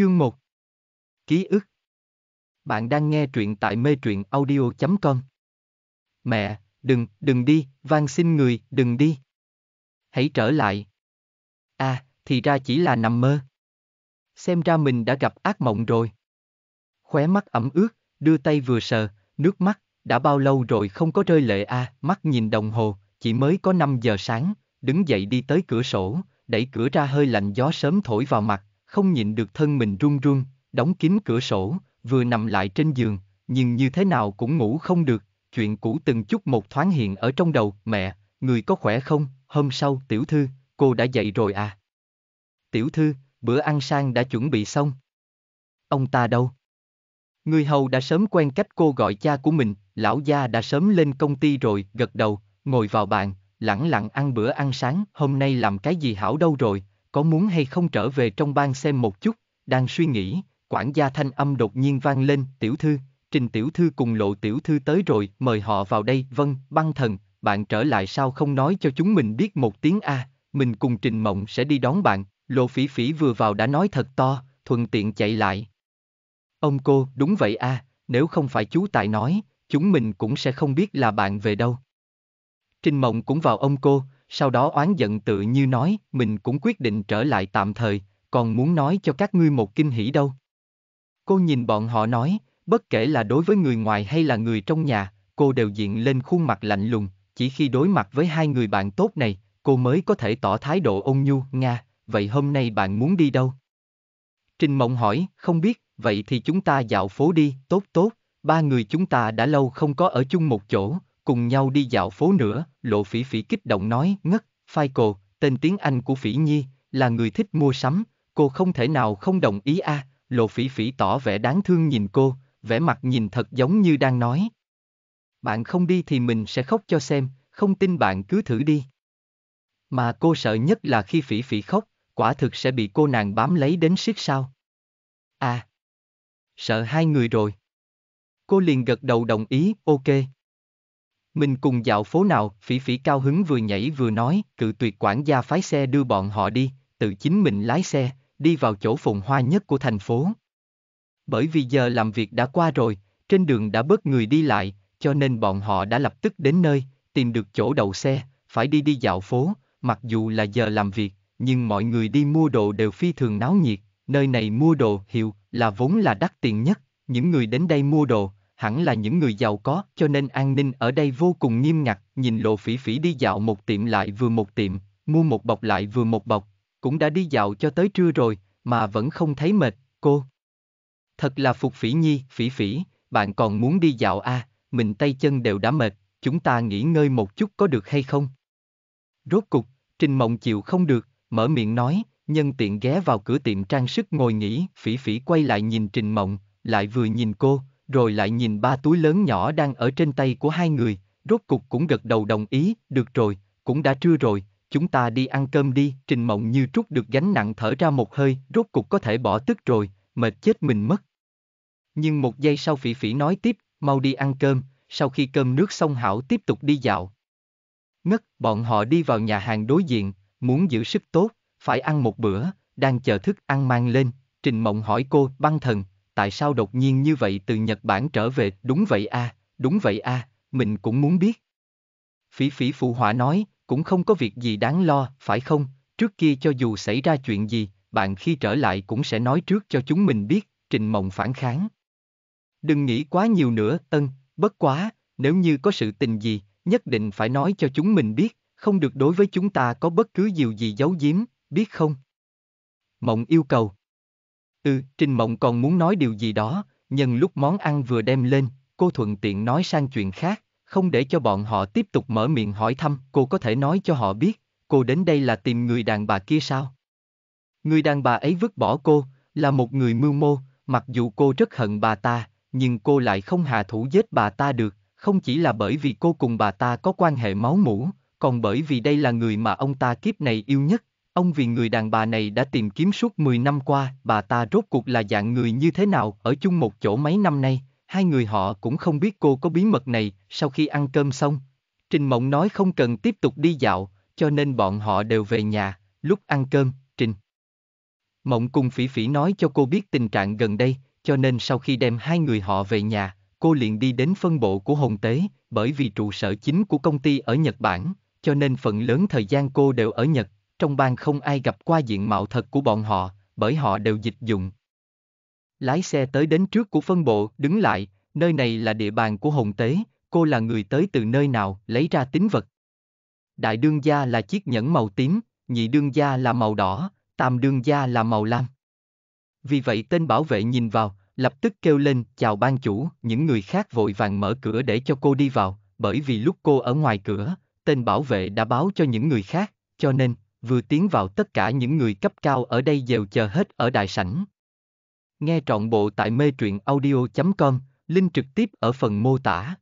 Chương 1 Ký ức Bạn đang nghe truyện tại mê truyện audio.com Mẹ, đừng, đừng đi, van xin người, đừng đi. Hãy trở lại. À, thì ra chỉ là nằm mơ. Xem ra mình đã gặp ác mộng rồi. Khóe mắt ẩm ướt, đưa tay vừa sờ, nước mắt, đã bao lâu rồi không có rơi lệ a à, mắt nhìn đồng hồ, chỉ mới có 5 giờ sáng, đứng dậy đi tới cửa sổ, đẩy cửa ra hơi lạnh gió sớm thổi vào mặt, không nhịn được thân mình run run, đóng kín cửa sổ, vừa nằm lại trên giường, nhưng như thế nào cũng ngủ không được, chuyện cũ từng chút một thoáng hiện ở trong đầu, mẹ, người có khỏe không, hôm sau, tiểu thư, cô đã dậy rồi à? Tiểu thư, bữa ăn sang đã chuẩn bị xong. Ông ta đâu? Người hầu đã sớm quen cách cô gọi cha của mình, lão gia đã sớm lên công ty rồi, gật đầu, ngồi vào bàn, lẳng lặng ăn bữa ăn sáng, hôm nay làm cái gì hảo đâu rồi, có muốn hay không trở về trong bang xem một chút, đang suy nghĩ, quản gia thanh âm đột nhiên vang lên, tiểu thư, trình tiểu thư cùng lộ tiểu thư tới rồi, mời họ vào đây, vâng, băng thần, bạn trở lại sao không nói cho chúng mình biết một tiếng A, mình cùng trình mộng sẽ đi đón bạn, lộ phỉ phỉ vừa vào đã nói thật to, thuận tiện chạy lại. Ông cô, đúng vậy A, nếu không phải chú tại nói, chúng mình cũng sẽ không biết là bạn về đâu. Trình mộng cũng vào ông cô, sau đó oán giận tự như nói, mình cũng quyết định trở lại tạm thời, còn muốn nói cho các ngươi một kinh hỉ đâu. Cô nhìn bọn họ nói, bất kể là đối với người ngoài hay là người trong nhà, cô đều diện lên khuôn mặt lạnh lùng, chỉ khi đối mặt với hai người bạn tốt này, cô mới có thể tỏ thái độ ôn nhu, Nga, vậy hôm nay bạn muốn đi đâu? Trình Mộng hỏi, không biết, vậy thì chúng ta dạo phố đi, tốt tốt, ba người chúng ta đã lâu không có ở chung một chỗ, cùng nhau đi dạo phố nữa, lộ phỉ phỉ kích động nói, ngất, phai cô, tên tiếng Anh của phỉ nhi, là người thích mua sắm, cô không thể nào không đồng ý a. À. lộ phỉ phỉ tỏ vẻ đáng thương nhìn cô, vẻ mặt nhìn thật giống như đang nói. Bạn không đi thì mình sẽ khóc cho xem, không tin bạn cứ thử đi. Mà cô sợ nhất là khi phỉ phỉ khóc, quả thực sẽ bị cô nàng bám lấy đến siết sao. À, sợ hai người rồi. Cô liền gật đầu đồng ý, ok. Mình cùng dạo phố nào, phỉ phỉ cao hứng vừa nhảy vừa nói, cự tuyệt quản gia phái xe đưa bọn họ đi, tự chính mình lái xe, đi vào chỗ phồn hoa nhất của thành phố. Bởi vì giờ làm việc đã qua rồi, trên đường đã bớt người đi lại, cho nên bọn họ đã lập tức đến nơi, tìm được chỗ đậu xe, phải đi đi dạo phố, mặc dù là giờ làm việc, nhưng mọi người đi mua đồ đều phi thường náo nhiệt, nơi này mua đồ hiệu là vốn là đắt tiền nhất, những người đến đây mua đồ, hẳn là những người giàu có, cho nên an ninh ở đây vô cùng nghiêm ngặt, nhìn lộ phỉ phỉ đi dạo một tiệm lại vừa một tiệm, mua một bọc lại vừa một bọc, cũng đã đi dạo cho tới trưa rồi, mà vẫn không thấy mệt, cô. Thật là phục phỉ nhi, phỉ phỉ, bạn còn muốn đi dạo à, mình tay chân đều đã mệt, chúng ta nghỉ ngơi một chút có được hay không? Rốt cục, Trình Mộng chịu không được, mở miệng nói, nhân tiện ghé vào cửa tiệm trang sức ngồi nghỉ, phỉ phỉ quay lại nhìn Trình Mộng, lại vừa nhìn cô, rồi lại nhìn ba túi lớn nhỏ đang ở trên tay của hai người, rốt cục cũng gật đầu đồng ý, được rồi, cũng đã trưa rồi, chúng ta đi ăn cơm đi, Trình Mộng như trút được gánh nặng thở ra một hơi, rốt cục có thể bỏ tức rồi, mệt chết mình mất. Nhưng một giây sau Phỉ Phỉ nói tiếp, mau đi ăn cơm, sau khi cơm nước xong Hảo tiếp tục đi dạo. Ngất, bọn họ đi vào nhà hàng đối diện, muốn giữ sức tốt, phải ăn một bữa, đang chờ thức ăn mang lên, Trình Mộng hỏi cô, băng thần, tại sao đột nhiên như vậy từ Nhật Bản trở về, đúng vậy a, à, đúng vậy a, à, mình cũng muốn biết. Phỉ phỉ phụ họa nói, cũng không có việc gì đáng lo, phải không, trước kia cho dù xảy ra chuyện gì, bạn khi trở lại cũng sẽ nói trước cho chúng mình biết, Trình Mộng phản kháng. Đừng nghĩ quá nhiều nữa, ân, bất quá, nếu như có sự tình gì, nhất định phải nói cho chúng mình biết, không được đối với chúng ta có bất cứ điều gì giấu giếm, biết không? Mộng yêu cầu. Ừ, Trinh Mộng còn muốn nói điều gì đó, nhưng lúc món ăn vừa đem lên, cô thuận tiện nói sang chuyện khác, không để cho bọn họ tiếp tục mở miệng hỏi thăm, cô có thể nói cho họ biết, cô đến đây là tìm người đàn bà kia sao? Người đàn bà ấy vứt bỏ cô, là một người mưu mô, mặc dù cô rất hận bà ta, nhưng cô lại không hạ thủ giết bà ta được, không chỉ là bởi vì cô cùng bà ta có quan hệ máu mủ, còn bởi vì đây là người mà ông ta kiếp này yêu nhất, Ông vì người đàn bà này đã tìm kiếm suốt 10 năm qua, bà ta rốt cuộc là dạng người như thế nào, ở chung một chỗ mấy năm nay, hai người họ cũng không biết cô có bí mật này, sau khi ăn cơm xong. Trình Mộng nói không cần tiếp tục đi dạo, cho nên bọn họ đều về nhà, lúc ăn cơm, Trình. Mộng cùng Phỉ Phỉ nói cho cô biết tình trạng gần đây, cho nên sau khi đem hai người họ về nhà, cô liền đi đến phân bộ của Hồng Tế, bởi vì trụ sở chính của công ty ở Nhật Bản, cho nên phần lớn thời gian cô đều ở Nhật, trong bang không ai gặp qua diện mạo thật của bọn họ, bởi họ đều dịch dụng. Lái xe tới đến trước của phân bộ, đứng lại, nơi này là địa bàn của Hồng Tế, cô là người tới từ nơi nào, lấy ra tín vật. Đại đương gia là chiếc nhẫn màu tím, nhị đương gia là màu đỏ, tam đương gia là màu lam. Vì vậy tên bảo vệ nhìn vào, lập tức kêu lên, chào ban chủ, những người khác vội vàng mở cửa để cho cô đi vào, bởi vì lúc cô ở ngoài cửa, tên bảo vệ đã báo cho những người khác, cho nên, vừa tiến vào tất cả những người cấp cao ở đây đều chờ hết ở đại sảnh. Nghe trọn bộ tại mê truyện audio.com, link trực tiếp ở phần mô tả.